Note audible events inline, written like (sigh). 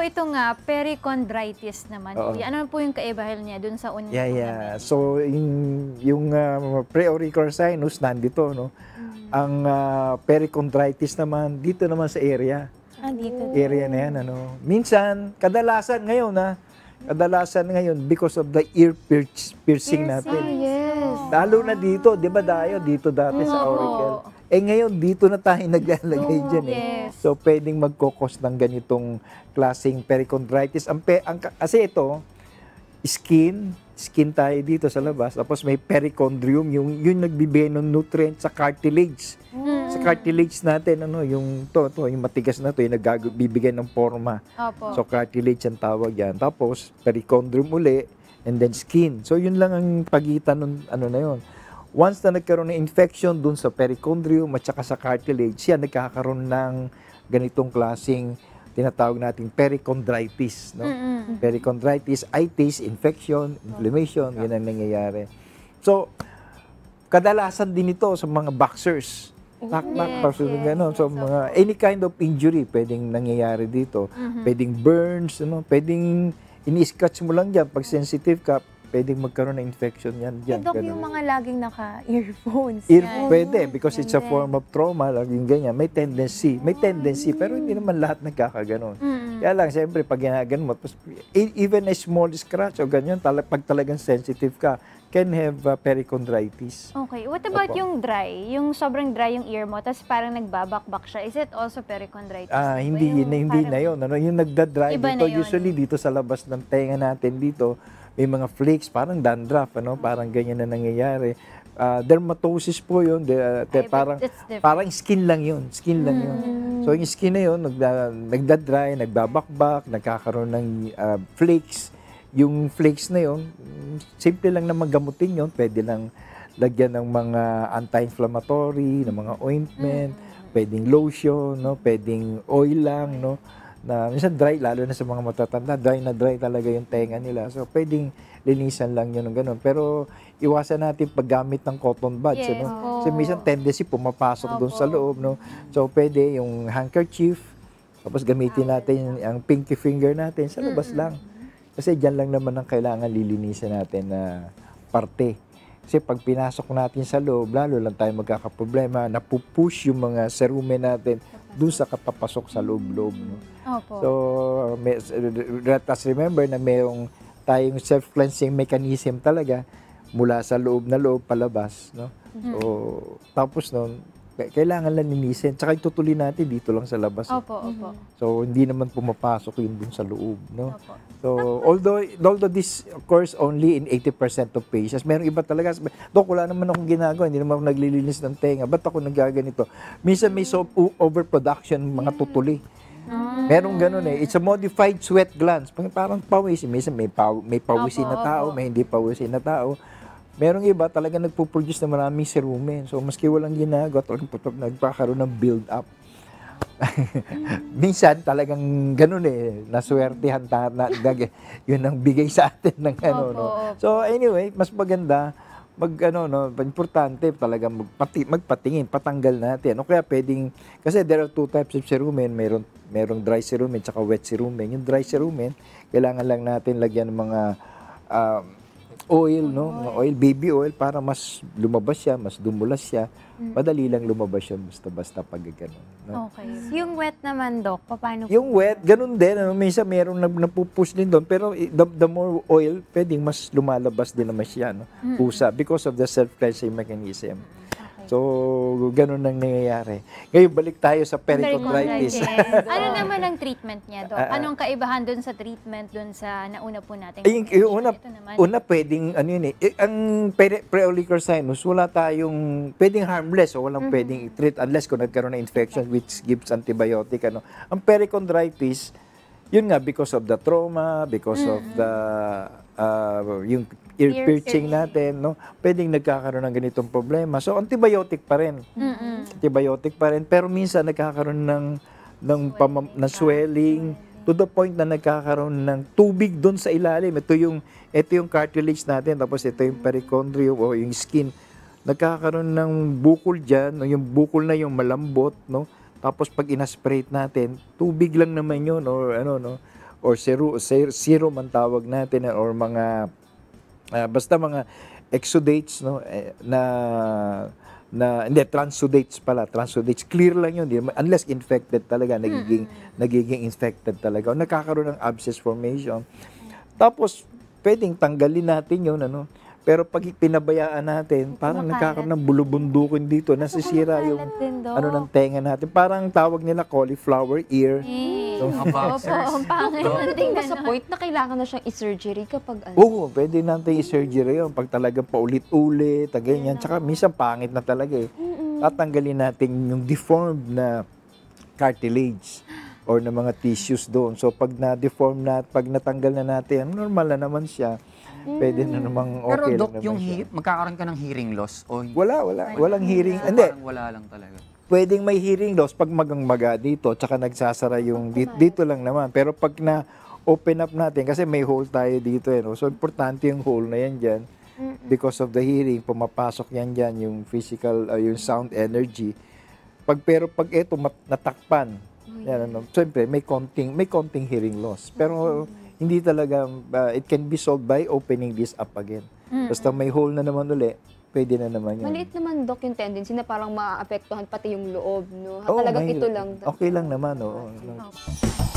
po itong uh, perichondritis naman. Oo. Kuya. Ano po yung kaibahil niya dun sa unya? Yeah, yeah. Namin? So, yung, yung um, uh, preauricular sinus nandito, no? Mm. Ang uh, perichondritis naman, dito naman sa area. Ah, dito. Area na yan, ano. Minsan, kadalasan ngayon, na ah, Kadalasan ngayon, because of the ear piercing, piercing natin. Yes. Lalo na dito, di ba tayo, dito dati mm. sa auricle. Eh ngayon, dito na tayo (laughs) naglalagay oh, dyan. Eh. Yes. Eh. So, pwedeng magkukos ng ganitong klaseng perichondritis. Ang, pe, ang, kasi ito, skin, skin tayo dito sa labas. Tapos may perichondrium, yung, yung nagbibigay ng nutrient sa cartilage. Mm. Sa cartilage natin, ano, yung, to, to, yung matigas na to, yung nagbibigay ng forma. Opo. So, cartilage ang tawag yan. Tapos, perichondrium uli, and then skin. So, yun lang ang pagitan ng ano na yun. Once na nagkaroon ng infection dun sa perichondrium at saka sa cartilage, yan nagkakaroon ng ganitong klasing tinatawag nating perichondritis. No? Mm-hmm. Perichondritis, itis, infection, inflammation, yun ang nangyayari. So, kadalasan din ito sa mga boxers. Knock-knock, yes, parang yes. Ganun. So, mga, any kind of injury pwedeng nangyayari dito. Mm-hmm. Pwedeng burns, ano, pwedeng ini-scratch mo lang dyan pag sensitive ka, pwedeng magkaroon ng infection yan. yan eh, yung mga laging naka-earphones. Ear, Pwede, because And it's then, a form of trauma, laging ganyan. May tendency. May mm. tendency, pero hindi naman lahat nagkakaganon. Mm. Kaya lang, siyempre, pag ginaganon mo, e-, even a small scratch o ganyan, tal- pag talagang sensitive ka, can have uh, perichondritis. Okay. What about Opo. yung dry? Yung sobrang dry yung ear mo, tapos parang nagbabakbak siya. Is it also perichondritis? Ah, hindi, yun, hindi parang, na yun. Ano, yung nagda-dry dito, yun. usually dito sa labas ng tenga natin dito, may mga flakes, parang dandruff, ano? parang ganyan na nangyayari. Uh, dermatosis po yun, de, uh, ah, de, parang, parang skin lang yun, skin lang mm. yun. Hmm. So yung skin na yun, nagda, nagda-dry, nagbabakbak, nagkakaroon ng uh, flakes. Yung flakes na yun, simple lang na magamutin yun, pwede lang lagyan ng mga anti-inflammatory, ng mga ointment, mm. pwedeng lotion, no? pwedeng oil lang, no? na minsan dry lalo na sa mga matatanda dry na dry talaga yung tenga nila so pwedeng linisan lang yun ng ganun pero iwasan natin paggamit ng cotton buds yes. ano oh. so minsan tendency pumapasok oh, doon sa loob no so pwede yung handkerchief tapos gamitin ah, natin ang pinky finger natin sa labas mm-hmm. lang kasi diyan lang naman ang kailangan lilinisan natin na parte kasi pag pinasok natin sa loob lalo lang tayo magkakaproblema napupush yung mga serumen natin doon sa kapapasok sa loob-loob no? Opo. So, may, let us remember na mayroong tayong self-cleansing mechanism talaga mula sa loob na loob palabas, no? Mm-hmm. O, tapos noon, kailangan lang linisin. Tsaka itutuloy natin dito lang sa labas. Opo, eh. opo. Mhm. So, hindi naman pumapasok yun dun sa loob, no? Opo. So, although, although this of course, only in 80% of patients, meron iba talaga, Dok, wala naman akong ginagawa, hindi naman ako naglilinis ng tenga, ba't ako nagaganito? Minsan may mm. so, overproduction, mga yeah. Mm. tutuli. Ah. Merong ganun eh. It's a modified sweat glands. Parang pawis. Minsan may, paw, may pawisin na tao, may hindi pawisin na tao. Merong iba talaga nagpo-produce na maraming serumen. Eh. So, maski walang ginagawa, talagang putok, nagpakaroon ng build-up. (laughs) Minsan, talagang ganun eh. Naswertihan ta, na, (laughs) yun ang bigay sa atin ng ano. No? So, anyway, mas maganda mag ano no, importante talaga magpati, magpatingin, patanggal natin. O kaya pwedeng kasi there are two types of cerumen, meron merong dry cerumen at wet cerumen. Yung dry cerumen, kailangan lang natin lagyan ng mga um, oil, no? Mga oil, baby oil, para mas lumabas siya, mas dumulas siya. Mm. Madali lang lumabas siya basta-basta pag ganun. No? Okay. Yung wet naman, Doc, paano? Yung wet, ganun din. Ano, minsan meron na napupush din doon. Pero the, the more oil, pwedeng mas lumalabas din naman siya, no? Mm. Pusa, because of the self-cleansing mechanism. Mm. So, ganun ang nangyayari. Ngayon, balik tayo sa pericondritis. (laughs) ano naman ang treatment niya, Doc? Ah, ah. Anong kaibahan doon sa treatment doon sa nauna po natin? Ay, yung una, una pwedeng, ano yun eh, eh ang pre-olicular sinus, wala tayong, pwedeng harmless o walang mm-hmm. pwedeng i-treat unless kung nagkaroon ng infection which gives antibiotic. Ano. Ang pericondritis, yun nga, because of the trauma, because mm-hmm. of mhm. the uh, yung ear piercing natin, no? Pwedeng nagkakaroon ng ganitong problema. So antibiotic pa rin. Mm-mm. Antibiotic pa rin, pero minsan nagkakaroon ng ng pam- na swelling to the point na nagkakaroon ng tubig doon sa ilalim. Ito yung ito yung cartilage natin, tapos ito yung perichondrium o yung skin. Nagkakaroon ng bukol diyan, no? yung bukol na yung malambot, no? Tapos pag inaspirate natin, tubig lang naman yun or ano no or zero, zero man tawag natin eh, or mga uh, basta mga exudates no eh, na na hindi transudates pala transudates clear lang yun unless infected talaga nagiging mm-hmm. nagiging infected talaga o nakakaroon ng abscess formation tapos pwedeng tanggalin natin yun ano pero pag pinabayaan natin, parang nagkakaroon ng bulubundukin dito, nasisira yung ano ng tenga natin. Parang tawag nila cauliflower ear. Eh. So, ang pangit. sa point na kailangan na siyang i-surgery kapag ano? Oo, pwede natin i-surgery yun pag talagang paulit-ulit, ah, ganyan. Tsaka minsan pangit na talaga eh. Tatanggalin natin yung deformed na cartilage or ng mga tissues doon. So pag na-deform na, pag natanggal na natin, normal na naman siya. Pwede na mm. namang okay Pero, lang Doc, yung siya. magkakaroon ka ng hearing loss? O... Wala, wala. Ay, walang hearing. Yeah. Hindi. Parang wala lang talaga. Pwedeng may hearing loss pag magangmaga dito, tsaka nagsasara yung dito, dito lang naman. Pero pag na open up natin, kasi may hole tayo dito. Eh, no? So importante yung hole na yan dyan. Because of the hearing, pumapasok yan dyan, yung physical, uh, yung sound energy. Pag, pero pag ito natakpan, yan, ano, siyempre, may konting, may konting hearing loss. Pero mm-hmm. hindi talaga, uh, it can be solved by opening this up again. Mm-hmm. Basta may hole na naman uli, pwede na naman yun. Maliit naman, Doc, yung tendency na parang maaapektuhan pati yung loob, no? Oh, Talagang ito lang. Okay lang naman, Oh. Okay. okay.